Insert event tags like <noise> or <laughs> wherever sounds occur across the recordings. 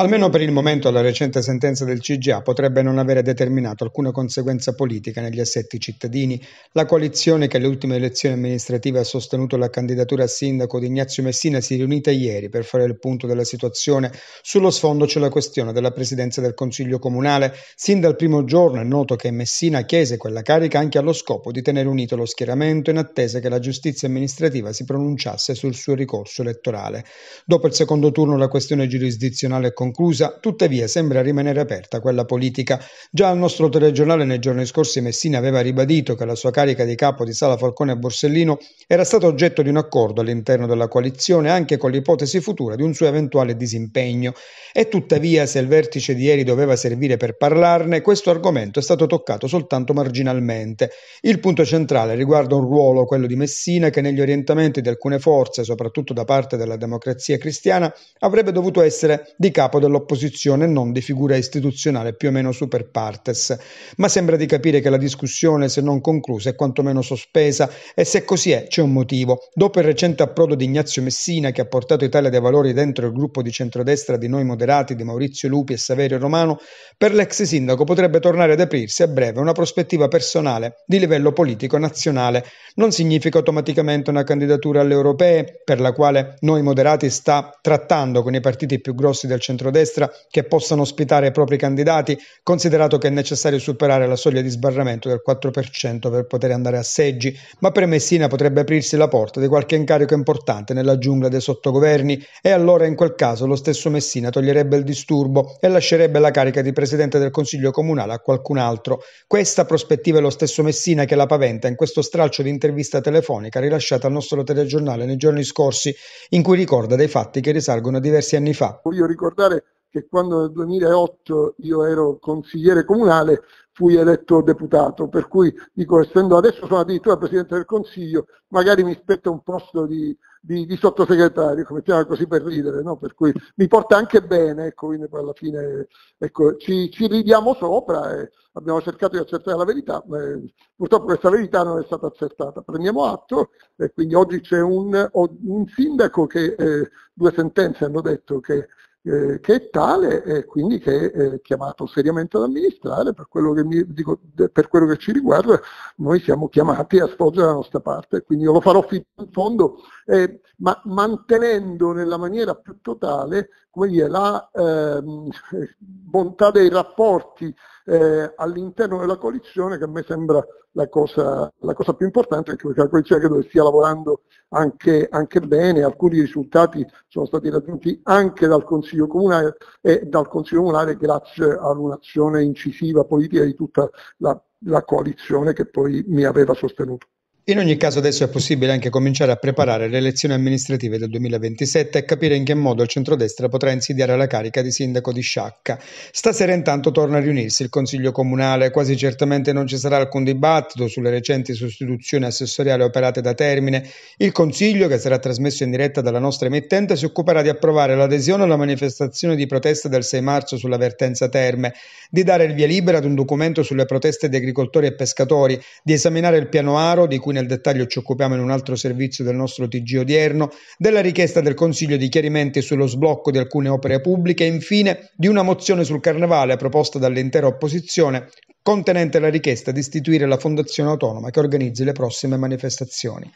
Almeno per il momento la recente sentenza del CGA potrebbe non avere determinato alcuna conseguenza politica negli assetti cittadini. La coalizione che alle ultime elezioni amministrative ha sostenuto la candidatura a sindaco di Ignazio Messina si è riunita ieri per fare il punto della situazione. Sullo sfondo c'è la questione della presidenza del Consiglio Comunale. Sin dal primo giorno è noto che Messina chiese quella carica anche allo scopo di tenere unito lo schieramento in attesa che la giustizia amministrativa si pronunciasse sul suo ricorso elettorale. Dopo il secondo turno la questione giurisdizionale è conclusa conclusa, tuttavia sembra rimanere aperta quella politica. Già al nostro telegiornale nei giorni scorsi Messina aveva ribadito che la sua carica di capo di Sala Falcone a Borsellino era stata oggetto di un accordo all'interno della coalizione anche con l'ipotesi futura di un suo eventuale disimpegno. E tuttavia, se il vertice di ieri doveva servire per parlarne, questo argomento è stato toccato soltanto marginalmente. Il punto centrale riguarda un ruolo, quello di Messina, che negli orientamenti di alcune forze, soprattutto da parte della democrazia cristiana, avrebbe dovuto essere di capo dell'opposizione e non di figura istituzionale più o meno super partes. Ma sembra di capire che la discussione, se non conclusa, è quantomeno sospesa e se così è c'è un motivo. Dopo il recente approdo di Ignazio Messina che ha portato Italia dei Valori dentro il gruppo di centrodestra di Noi Moderati di Maurizio Lupi e Saverio Romano, per l'ex sindaco potrebbe tornare ad aprirsi a breve una prospettiva personale di livello politico nazionale. Non significa automaticamente una candidatura alle europee, per la quale Noi Moderati sta trattando con i partiti più grossi del centro centrodestra che possano ospitare i propri candidati, considerato che è necessario superare la soglia di sbarramento del 4% per poter andare a seggi, ma per Messina potrebbe aprirsi la porta di qualche incarico importante nella giungla dei sottogoverni e allora in quel caso lo stesso Messina toglierebbe il disturbo e lascerebbe la carica di presidente del Consiglio Comunale a qualcun altro. Questa prospettiva è lo stesso Messina che la paventa in questo stralcio di intervista telefonica rilasciata al nostro telegiornale nei giorni scorsi, in cui ricorda dei fatti che risalgono a diversi anni fa. Voglio ricordare che quando nel 2008 io ero consigliere comunale fui eletto deputato, per cui dico essendo adesso sono addirittura Presidente del Consiglio, magari mi spetta un posto di, di, di sottosegretario, chiama così per ridere, no? per cui mi porta anche bene, ecco, quindi poi alla fine ecco, ci, ci, ridiamo sopra e abbiamo cercato di accertare la verità, ma eh, purtroppo questa verità non è stata accertata. Prendiamo atto e quindi oggi c'è un, un sindaco che eh, due sentenze hanno detto che eh, che è tale e quindi che è eh, chiamato seriamente ad amministrare, per quello, che, mi, dico, per quello che ci riguarda noi siamo chiamati a svolgere la nostra parte, quindi io lo farò fino in fondo, eh, ma mantenendo nella maniera più totale come dire, la eh, <laughs> bontà dei rapporti eh, all'interno della coalizione che a me sembra la cosa, la cosa più importante, perché cioè la coalizione credo che stia lavorando anche, anche, bene, alcuni risultati sono stati raggiunti anche dal Consiglio Comunale e dal Consiglio Comunale grazie ad un'azione incisiva politica di tutta la, la coalizione che poi mi aveva sostenuto. In ogni caso adesso è possibile anche cominciare a preparare le elezioni amministrative del 2027 e capire in che modo il centrodestra potrà insidiare la carica di sindaco di Sciacca. Stasera intanto torna a riunirsi il Consiglio Comunale, quasi certamente non ci sarà alcun dibattito sulle recenti sostituzioni assessoriali operate da Termine. Il Consiglio, che sarà trasmesso in diretta dalla nostra emittente, si occuperà di approvare l'adesione alla manifestazione di protesta del 6 marzo sulla vertenza Terme, di dare il via libera ad un documento sulle proteste di agricoltori e pescatori, di esaminare il piano Aro di cui ne nel dettaglio ci occupiamo in un altro servizio del nostro TG odierno, della richiesta del Consiglio di chiarimenti sullo sblocco di alcune opere pubbliche e infine di una mozione sul Carnevale proposta dall'intera opposizione contenente la richiesta di istituire la fondazione autonoma che organizzi le prossime manifestazioni.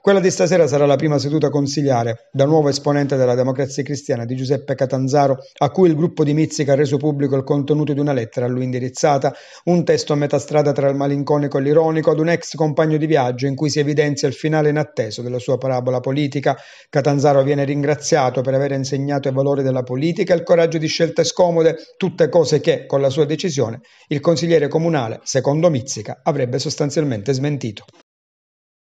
Quella di stasera sarà la prima seduta consigliare da nuovo esponente della democrazia cristiana di Giuseppe Catanzaro, a cui il gruppo di Mizzica ha reso pubblico il contenuto di una lettera a lui indirizzata, un testo a metà strada tra il malinconico e l'ironico, ad un ex compagno di viaggio in cui si evidenzia il finale inatteso della sua parabola politica. Catanzaro viene ringraziato per aver insegnato i valori della politica e il coraggio di scelte scomode, tutte cose che, con la sua decisione, il consigliere comunale, secondo Mizzica, avrebbe sostanzialmente smentito.